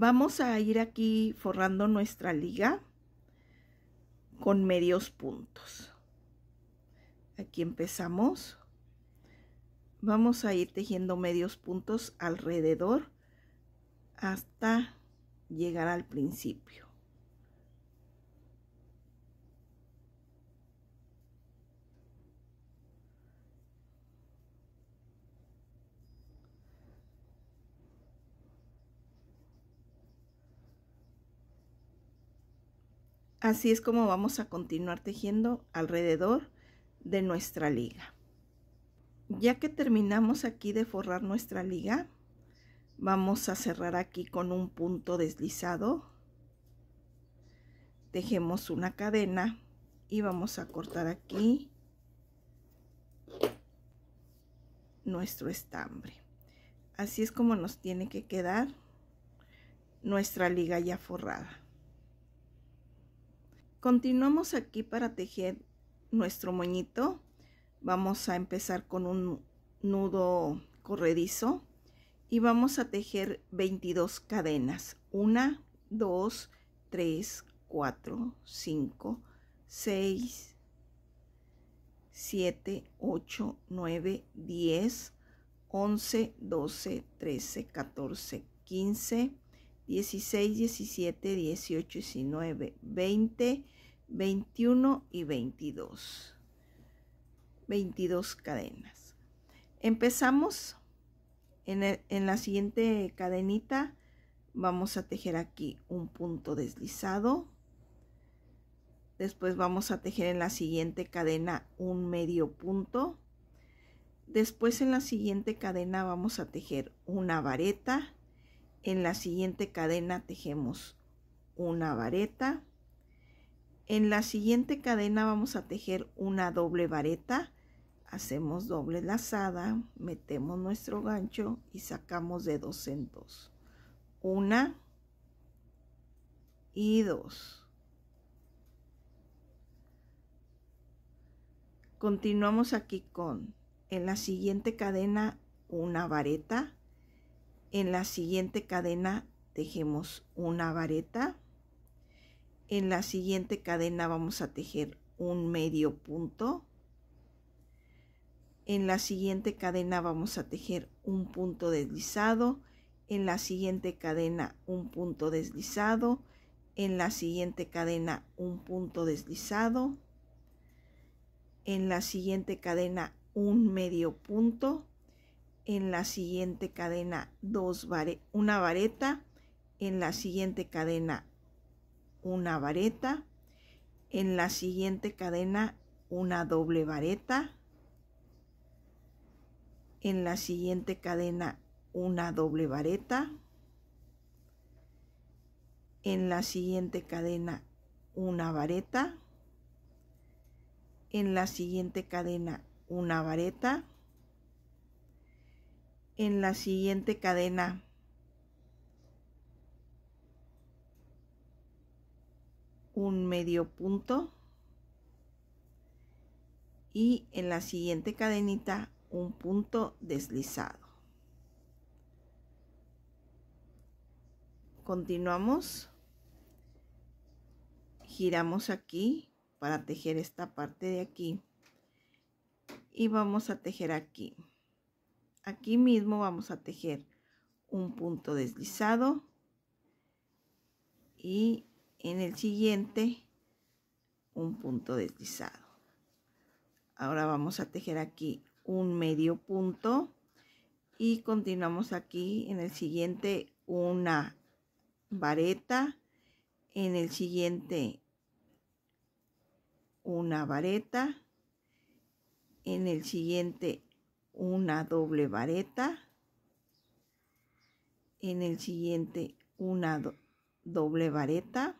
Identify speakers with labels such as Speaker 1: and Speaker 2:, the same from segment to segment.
Speaker 1: Vamos a ir aquí forrando nuestra liga con medios puntos. Aquí empezamos. Vamos a ir tejiendo medios puntos alrededor hasta llegar al principio. Así es como vamos a continuar tejiendo alrededor de nuestra liga. Ya que terminamos aquí de forrar nuestra liga, vamos a cerrar aquí con un punto deslizado. Tejemos una cadena y vamos a cortar aquí nuestro estambre. Así es como nos tiene que quedar nuestra liga ya forrada. Continuamos aquí para tejer nuestro moñito. Vamos a empezar con un nudo corredizo y vamos a tejer 22 cadenas. 1, 2, 3, 4, 5, 6, 7, 8, 9, 10, 11, 12, 13, 14, 15, 16, 17, 18, 19, 20, 21 y 22. 22 cadenas. Empezamos en, la siguiente cadenita. Vamos a tejer aquí un punto deslizado. Después vamos a tejer en la siguiente cadena un medio punto. Después en la siguiente cadena vamos a tejer una vareta en la siguiente cadena tejemos una vareta en la siguiente cadena vamos a tejer una doble vareta hacemos doble lazada metemos nuestro gancho y sacamos de dos en una y dos continuamos aquí con en la siguiente cadena una vareta en la siguiente cadena tejemos una vareta. En la siguiente cadena vamos a tejer un medio punto. En la siguiente cadena vamos a tejer un punto deslizado. En la siguiente cadena un punto deslizado. En la siguiente cadena un punto deslizado. En la siguiente cadena un medio punto en la siguiente cadena dos una vareta, en la siguiente cadena una vareta, en la siguiente cadena una doble vareta, en la siguiente cadena una doble vareta, en la siguiente cadena una vareta, en la siguiente cadena una vareta en la siguiente cadena. Un medio punto. Y en la siguiente cadenita un punto deslizado. Continuamos. Giramos aquí para tejer esta parte de aquí. Y vamos a tejer aquí aquí mismo vamos a tejer un punto deslizado y en el siguiente un punto deslizado ahora vamos a tejer aquí un medio punto y continuamos aquí en el siguiente una vareta en el siguiente una vareta en el siguiente una doble vareta, en el siguiente una doble vareta,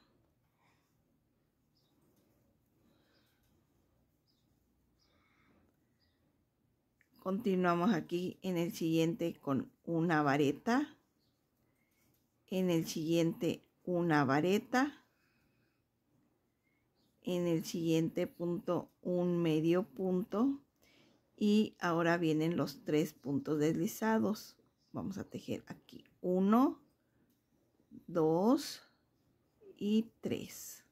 Speaker 1: continuamos aquí en el siguiente con una vareta, en el siguiente una vareta, en el siguiente punto un medio punto, y ahora vienen los tres puntos deslizados vamos a tejer aquí 1 2 y 3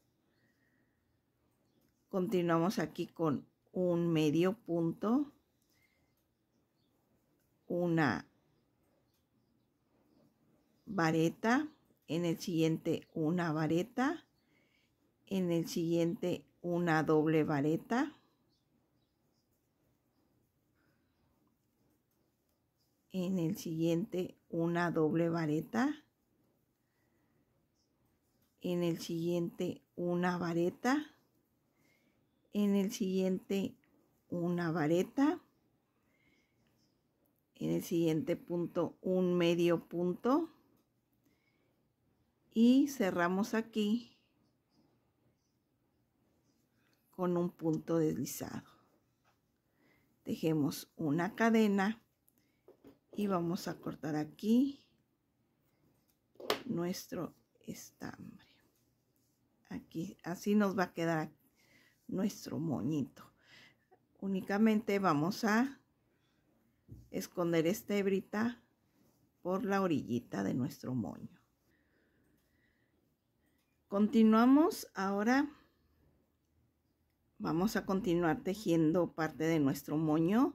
Speaker 1: continuamos aquí con un medio punto una vareta en el siguiente una vareta en el siguiente una doble vareta en el siguiente una doble vareta, en el siguiente una vareta, en el siguiente una vareta, en el siguiente punto un medio punto y cerramos aquí con un punto deslizado. Dejemos una cadena y vamos a cortar aquí nuestro estambre aquí así nos va a quedar nuestro moñito únicamente vamos a esconder esta hebrita por la orillita de nuestro moño continuamos ahora vamos a continuar tejiendo parte de nuestro moño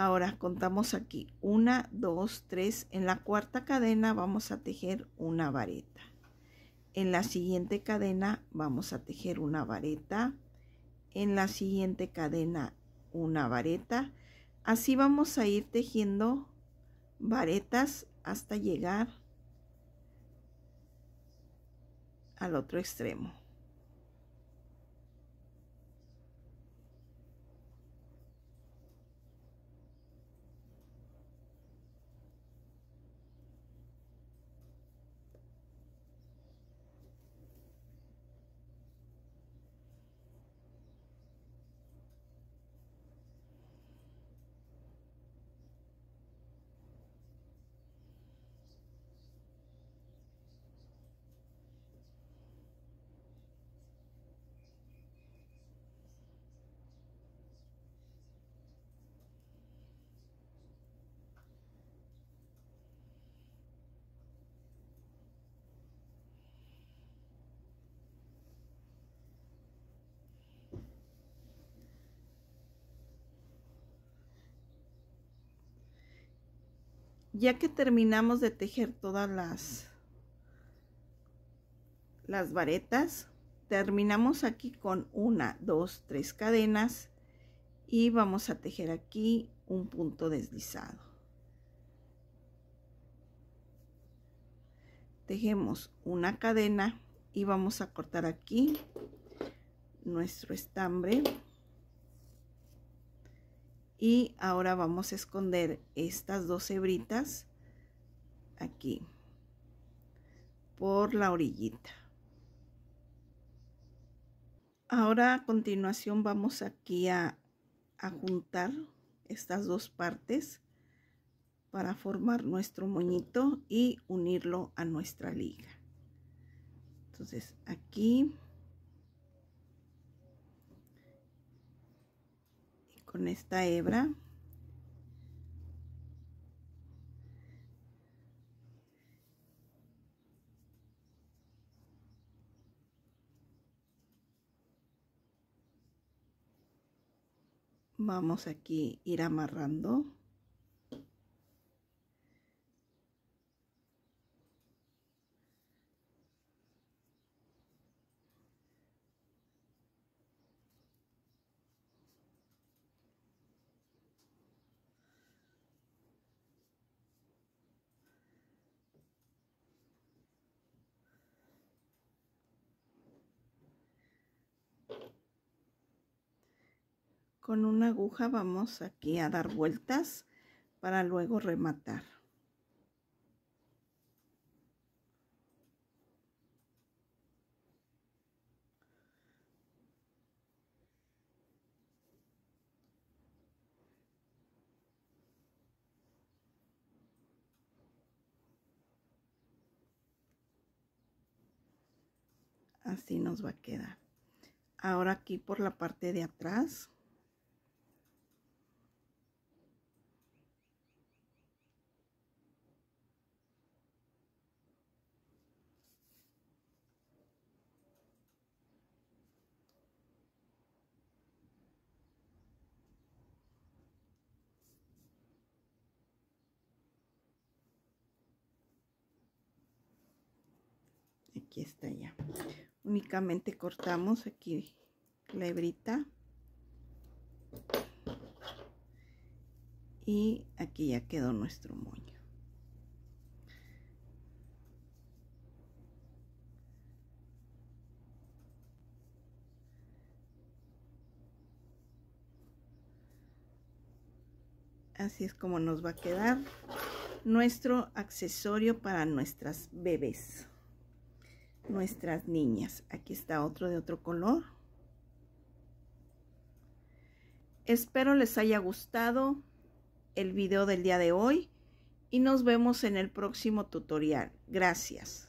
Speaker 1: Ahora contamos aquí 1, 2, 3. En la cuarta cadena vamos a tejer una vareta. En la siguiente cadena vamos a tejer una vareta. En la siguiente cadena una vareta. Así vamos a ir tejiendo varetas hasta llegar al otro extremo. ya que terminamos de tejer todas las las varetas terminamos aquí con una dos tres cadenas y vamos a tejer aquí un punto deslizado tejemos una cadena y vamos a cortar aquí nuestro estambre y ahora vamos a esconder estas dos hebritas aquí por la orillita ahora a continuación vamos aquí a, a juntar estas dos partes para formar nuestro moñito y unirlo a nuestra liga entonces aquí con esta hebra vamos aquí ir amarrando con una aguja vamos aquí a dar vueltas para luego rematar así nos va a quedar ahora aquí por la parte de atrás aquí está ya únicamente cortamos aquí la hebrita y aquí ya quedó nuestro moño así es como nos va a quedar nuestro accesorio para nuestras bebés nuestras niñas. Aquí está otro de otro color. Espero les haya gustado el video del día de hoy y nos vemos en el próximo tutorial. Gracias.